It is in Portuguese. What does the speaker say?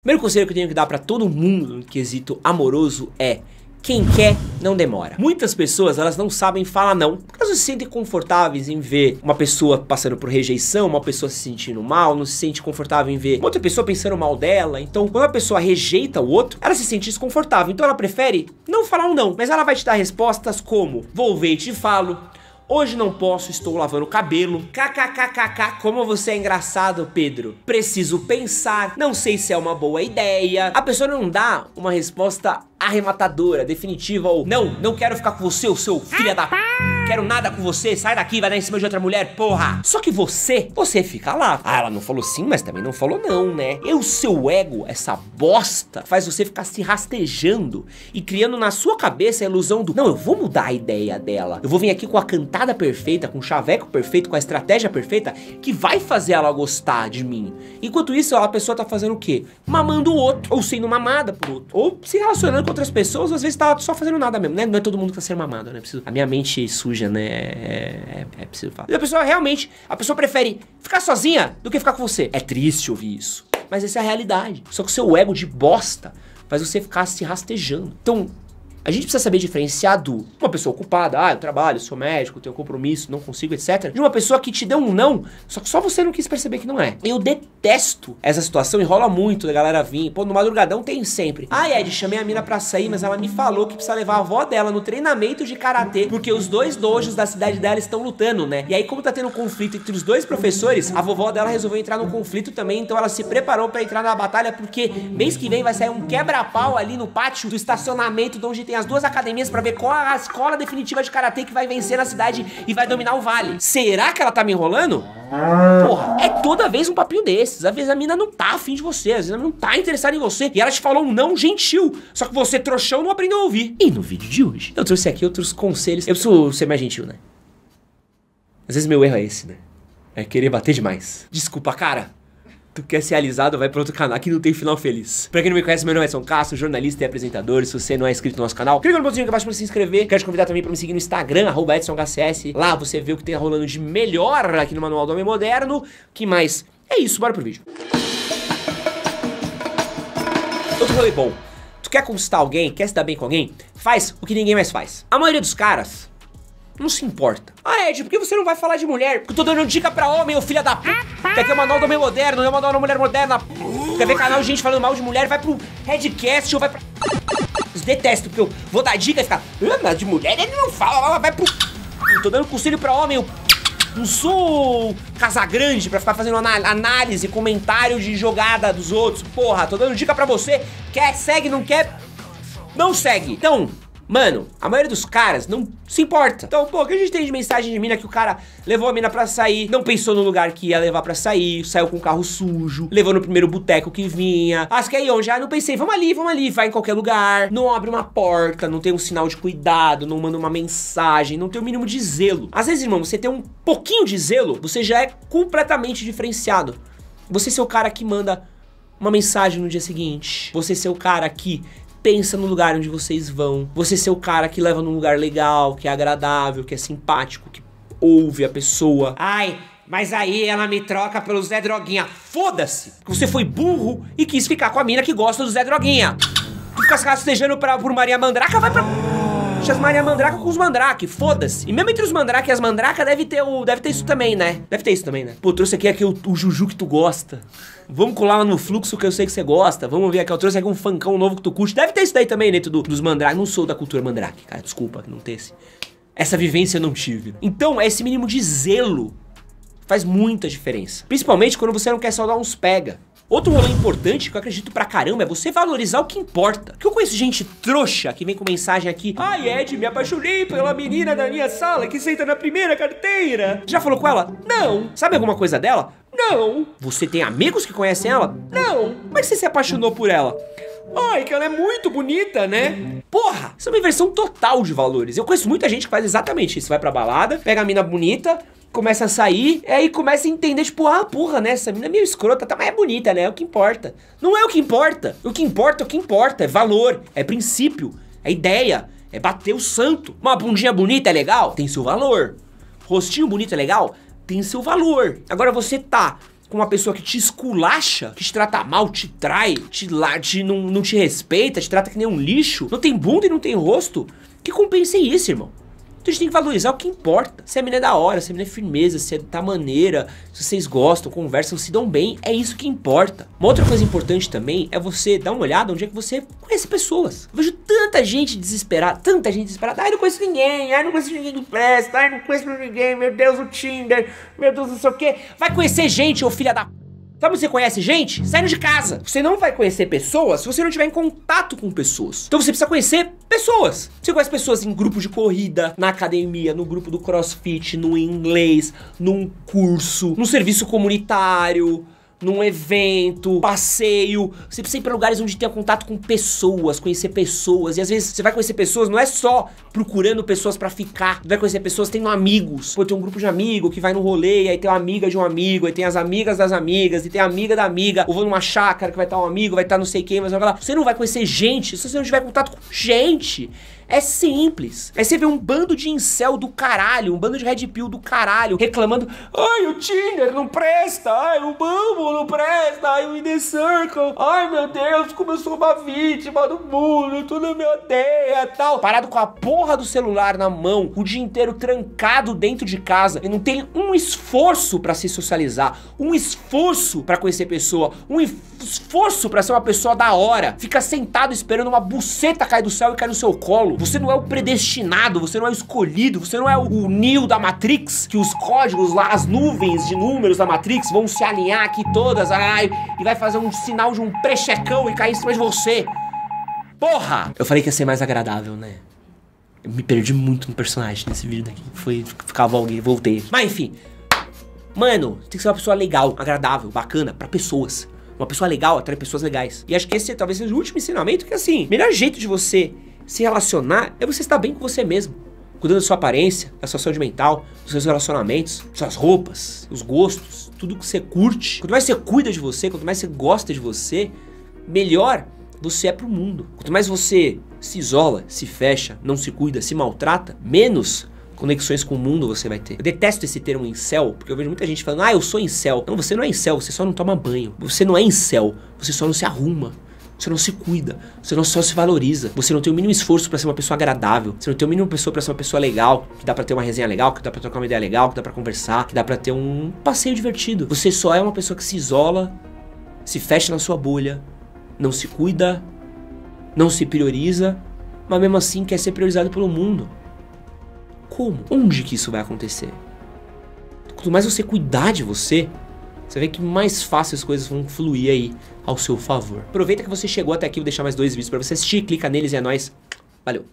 Primeiro conselho que eu tenho que dar para todo mundo no quesito amoroso é quem quer não demora. Muitas pessoas elas não sabem falar não, porque elas se sentem confortáveis em ver uma pessoa passando por rejeição, uma pessoa se sentindo mal, não se sente confortável em ver outra pessoa pensando mal dela. Então, quando a pessoa rejeita o outro, ela se sente desconfortável. Então, ela prefere não falar um não, mas ela vai te dar respostas como: vou ver e te falo, Hoje não posso, estou lavando o cabelo. KKKKK, como você é engraçado, Pedro. Preciso pensar, não sei se é uma boa ideia. A pessoa não dá uma resposta arrematadora, definitiva ou não, não quero ficar com você, o seu filho da p quero nada com você, sai daqui, vai dar em cima de outra mulher, porra. Só que você, você fica lá. Ah, ela não falou sim, mas também não falou não, né? E o seu ego, essa bosta, faz você ficar se rastejando e criando na sua cabeça a ilusão do não, eu vou mudar a ideia dela. Eu vou vir aqui com a cantada perfeita, com o chaveco perfeito, com a estratégia perfeita que vai fazer ela gostar de mim. Enquanto isso, a pessoa tá fazendo o quê? Mamando o outro, ou sendo mamada por outro, ou se relacionando com outras pessoas, às vezes tá só fazendo nada mesmo, né? Não é todo mundo que tá sendo mamado, né? Preciso... A minha mente suja suja, né? É, é, é, é preciso falar. E a pessoa realmente, a pessoa prefere ficar sozinha do que ficar com você. É triste ouvir isso, mas essa é a realidade. Só que o seu ego de bosta faz você ficar se rastejando. Então, a gente precisa saber diferenciar do uma pessoa ocupada, ah, eu trabalho, sou médico, tenho compromisso, não consigo, etc. De uma pessoa que te deu um não, só que só você não quis perceber que não é. Eu detesto essa situação enrola muito da galera vir. Pô, no madrugadão tem sempre. Ah, Ed, chamei a mina pra sair, mas ela me falou que precisa levar a avó dela no treinamento de karatê, porque os dois dojos da cidade dela estão lutando, né? E aí, como tá tendo um conflito entre os dois professores, a vovó dela resolveu entrar no conflito também, então ela se preparou para entrar na batalha, porque mês que vem vai sair um quebra-pau ali no pátio do estacionamento de onde tem as duas academias para ver qual a escola definitiva de karatê que vai vencer na cidade e vai dominar o vale. Será que ela tá me enrolando? Porra, é toda vez um papinho desses. Às vezes a mina não tá afim de você, às vezes ela não tá interessada em você. E ela te falou um não gentil. Só que você, trouxão, não aprendeu a ouvir. E no vídeo de hoje, eu trouxe aqui outros conselhos. Eu preciso ser mais gentil, né? Às vezes meu erro é esse, né? É querer bater demais. Desculpa, cara tu quer ser alisado, vai pra outro canal que não tem final feliz. Pra quem não me conhece, meu nome é São Castro, jornalista e apresentador. Se você não é inscrito no nosso canal, clica no botãozinho aqui abaixo pra se inscrever. Quero te convidar também pra me seguir no Instagram, arroba EdsonHCS. Lá você vê o que tem rolando de melhor aqui no Manual do Homem Moderno. que mais? É isso, bora pro vídeo. Outro rolê bom. Tu quer conquistar alguém, quer se dar bem com alguém? Faz o que ninguém mais faz. A maioria dos caras não se importa. Ah, Ed, por que você não vai falar de mulher? Porque eu tô dando dica pra homem, ô filha da p... Quer ter manual do homem moderno, não é manual da mulher moderna. Quer ver canal de gente falando mal de mulher? Vai pro Redcast ou vai pra... Detesto, porque eu vou dar dica e ficar... Tá, ah, mas de mulher ele não fala, vai pro... Eu tô dando conselho pra homem, eu não sou Casagrande pra ficar fazendo análise, comentário de jogada dos outros. Porra, tô dando dica pra você. Quer, segue, não quer, não segue. Então, Mano, a maioria dos caras não se importa. Então, pô, o que a gente tem de mensagem de mina que o cara levou a mina pra sair, não pensou no lugar que ia levar pra sair, saiu com o carro sujo, levou no primeiro boteco que vinha. Ah, que aí onde? Ah, não pensei, vamos ali, vamos ali, vai em qualquer lugar. Não abre uma porta, não tem um sinal de cuidado, não manda uma mensagem, não tem o um mínimo de zelo. Às vezes, irmão, você tem um pouquinho de zelo, você já é completamente diferenciado. Você ser o cara que manda uma mensagem no dia seguinte. Você ser o cara que pensa no lugar onde vocês vão. Você ser o cara que leva num lugar legal, que é agradável, que é simpático, que ouve a pessoa. Ai, mas aí ela me troca pelo Zé Droguinha. Foda-se! Você foi burro e quis ficar com a mina que gosta do Zé Droguinha. Tu fica se castejando pra, por Maria Mandraca, vai pra. Maria Mandraka com os Mandrake, foda-se. E mesmo entre os Mandrake e as Mandraka deve ter, o, deve ter isso também, né? Deve ter isso também, né? Pô, trouxe aqui, aqui o, o Juju que tu gosta. Vamos colar no fluxo que eu sei que você gosta. Vamos ver aqui. Eu trouxe aqui um fancão novo que tu curte. Deve ter isso daí também dentro do, dos Mandrake. Não sou da cultura Mandrake, cara. Desculpa que não esse. Essa vivência eu não tive. Então, é esse mínimo de zelo faz muita diferença. Principalmente quando você não quer só dar uns pega. Outro rolê importante que eu acredito pra caramba é você valorizar o que importa. que eu conheço gente trouxa que vem com mensagem aqui. Ai, Ed, me apaixonei pela menina da minha sala que senta na primeira carteira. Já falou com ela? Não. Sabe alguma coisa dela? Não. Você tem amigos que conhecem ela? Não. Mas você se apaixonou por ela? Ai, que ela é muito bonita, né? Porra, isso é uma inversão total de valores. Eu conheço muita gente que faz exatamente isso. Vai pra balada, pega a mina bonita, começa a sair, e aí começa a entender, tipo, ah, porra, né? Essa mina é meio escrota, tá, mas é bonita, né? É o que importa. Não é o que importa. O que importa é o que importa. É valor, é princípio, é ideia, é bater o santo. Uma bundinha bonita é legal? Tem seu valor. Rostinho bonito é legal? Tem seu valor. Agora você tá com uma pessoa que te esculacha, que te trata mal, te trai, te, te não, não te respeita, te trata que nem um lixo, não tem bunda e não tem rosto, que compensa é isso, irmão? Então a gente tem que valorizar o que importa. Se a menina é da hora, se a menina é firmeza, se é da maneira, se vocês gostam, conversam, se dão bem, é isso que importa. Uma outra coisa importante também é você dar uma olhada onde é que você conhece pessoas. Eu vejo tanta gente desesperada, tanta gente desesperada. Ai, não conheço ninguém, ai, não conheço ninguém do presta, ai, não conheço ninguém, meu Deus, o Tinder, meu Deus, não sei o quê. Vai conhecer gente, ô filha da p. Sabe onde você conhece gente? Saindo de casa. Você não vai conhecer pessoas se você não estiver em contato com pessoas. Então você precisa conhecer pessoas. Você conhece pessoas em grupo de corrida, na academia, no grupo do crossfit, no inglês, num curso, no serviço comunitário num evento, passeio, você precisa ir pra lugares onde tenha contato com pessoas, conhecer pessoas. E às vezes você vai conhecer pessoas, não é só procurando pessoas para ficar, você vai conhecer pessoas tendo amigos. Pô, tem um grupo de amigo que vai no rolê, aí tem uma amiga de um amigo, aí tem as amigas das amigas, e tem a amiga da amiga, ou vou numa chácara que vai estar um amigo, vai estar não sei quem, mas vai lá. Você não vai conhecer gente se você não tiver contato com gente. É simples. Aí é você vê um bando de incel do caralho, um bando de red pill do caralho, reclamando: ai, o Tinder não presta, ai, o Bumble não presta, ai, o In The Circle, ai, meu Deus, como eu sou uma vítima do mundo, tudo me odeia tal. Parado com a porra do celular na mão, o dia inteiro trancado dentro de casa e não tem um esforço para se socializar, um esforço para conhecer pessoa, um esforço para ser uma pessoa da hora. Fica sentado esperando uma buceta cair do céu e cair no seu colo você não é o predestinado, você não é o escolhido, você não é o Neo da Matrix, que os códigos lá, as nuvens de números da Matrix vão se alinhar aqui todas, ai, e vai fazer um sinal de um prechecão e cair em cima de você. Porra! Eu falei que ia ser mais agradável, né? Eu me perdi muito no personagem nesse vídeo daqui. Foi, ficava alguém, voltei. Mas enfim. Mano, tem que ser uma pessoa legal, agradável, bacana, para pessoas. Uma pessoa legal atrai pessoas legais. E acho que esse talvez seja o último ensinamento que, assim, melhor jeito de você se relacionar é você estar bem com você mesmo. Cuidando da sua aparência, da sua saúde mental, dos seus relacionamentos, suas roupas, os gostos, tudo que você curte. Quanto mais você cuida de você, quanto mais você gosta de você, melhor você é pro mundo. Quanto mais você se isola, se fecha, não se cuida, se maltrata, menos conexões com o mundo você vai ter. Eu detesto esse termo incel, porque eu vejo muita gente falando, ah, eu sou incel. Não, você não é incel, você só não toma banho. Você não é incel, você só não se arruma. Você não se cuida, você não só se valoriza, você não tem o mínimo esforço para ser uma pessoa agradável, você não tem o mínimo pessoa para ser uma pessoa legal, que dá para ter uma resenha legal, que dá para trocar uma ideia legal, que dá para conversar, que dá para ter um passeio divertido. Você só é uma pessoa que se isola, se fecha na sua bolha, não se cuida, não se prioriza, mas mesmo assim quer ser priorizado pelo mundo. Como? Onde que isso vai acontecer? Quanto mais você cuidar de você, você vê que mais fácil as coisas vão fluir aí ao seu favor. Aproveita que você chegou até aqui, vou deixar mais dois vídeos para você assistir, clica neles e é nóis. Valeu!